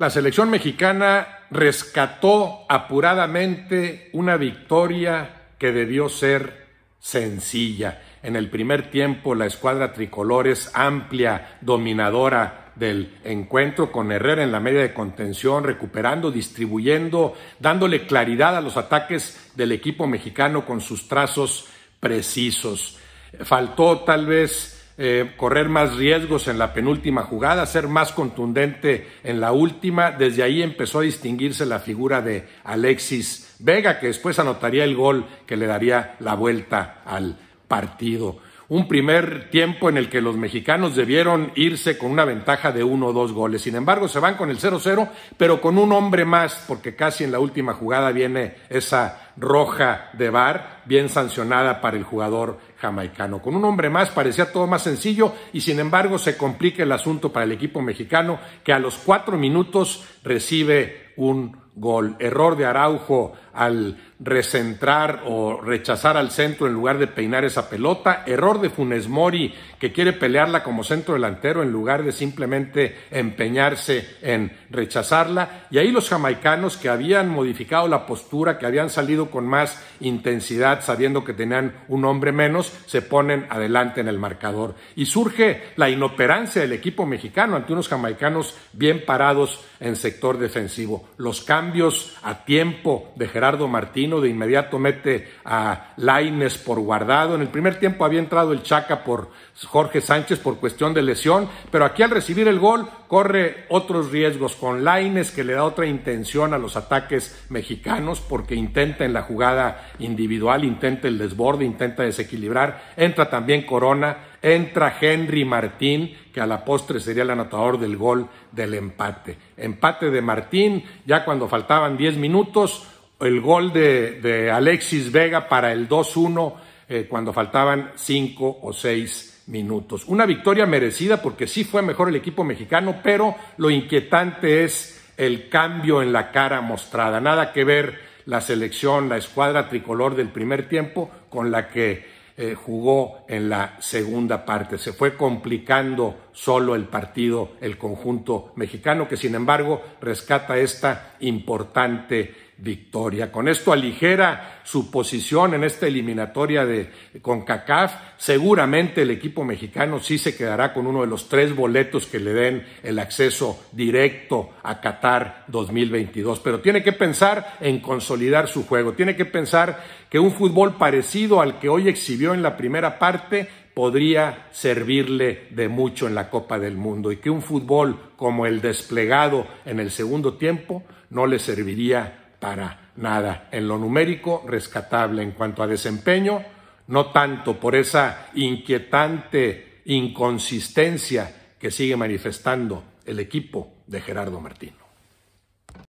la selección mexicana rescató apuradamente una victoria que debió ser sencilla. En el primer tiempo la escuadra tricolor es amplia, dominadora del encuentro con Herrera en la media de contención, recuperando, distribuyendo, dándole claridad a los ataques del equipo mexicano con sus trazos precisos. Faltó tal vez eh, correr más riesgos en la penúltima jugada, ser más contundente en la última. Desde ahí empezó a distinguirse la figura de Alexis Vega, que después anotaría el gol que le daría la vuelta al partido un primer tiempo en el que los mexicanos debieron irse con una ventaja de uno o dos goles. Sin embargo, se van con el 0-0, pero con un hombre más, porque casi en la última jugada viene esa roja de bar, bien sancionada para el jugador jamaicano. Con un hombre más parecía todo más sencillo y sin embargo se complica el asunto para el equipo mexicano que a los cuatro minutos recibe un gol. Error de Araujo al recentrar o rechazar al centro en lugar de peinar esa pelota. Error de Funes Mori que quiere pelearla como centro delantero en lugar de simplemente empeñarse en rechazarla. Y ahí los jamaicanos que habían modificado la postura, que habían salido con más intensidad sabiendo que tenían un hombre menos, se ponen adelante en el marcador. Y surge la inoperancia del equipo mexicano ante unos jamaicanos bien parados en sector defensivo. Los cambios cambios a tiempo de Gerardo Martino, de inmediato mete a Laines por guardado. En el primer tiempo había entrado el Chaca por Jorge Sánchez por cuestión de lesión, pero aquí al recibir el gol corre otros riesgos con Laines que le da otra intención a los ataques mexicanos porque intenta en la jugada individual, intenta el desborde, intenta desequilibrar, entra también Corona Entra Henry Martín, que a la postre sería el anotador del gol del empate. Empate de Martín, ya cuando faltaban 10 minutos, el gol de, Alexis Vega para el 2-1 eh, cuando faltaban 5 o 6 minutos. Una victoria merecida porque sí fue mejor el equipo mexicano, pero lo inquietante es el cambio en la cara mostrada. Nada que ver la selección, la escuadra tricolor del primer tiempo con la que eh, jugó en la segunda parte. Se fue complicando solo el partido, el conjunto mexicano, que sin embargo rescata esta importante victoria. Con esto aligera su posición en esta eliminatoria de CONCACAF. Seguramente el equipo mexicano sí se quedará con uno de los tres boletos que le den el acceso directo a Qatar 2022. Pero tiene que pensar en consolidar su juego. Tiene que pensar que un fútbol parecido al que hoy exhibió en la primera parte podría servirle de mucho en la Copa del Mundo y que un fútbol como el desplegado en el segundo tiempo no le serviría para nada. En lo numérico, rescatable. En cuanto a desempeño, no tanto por esa inquietante inconsistencia que sigue manifestando el equipo de Gerardo Martín.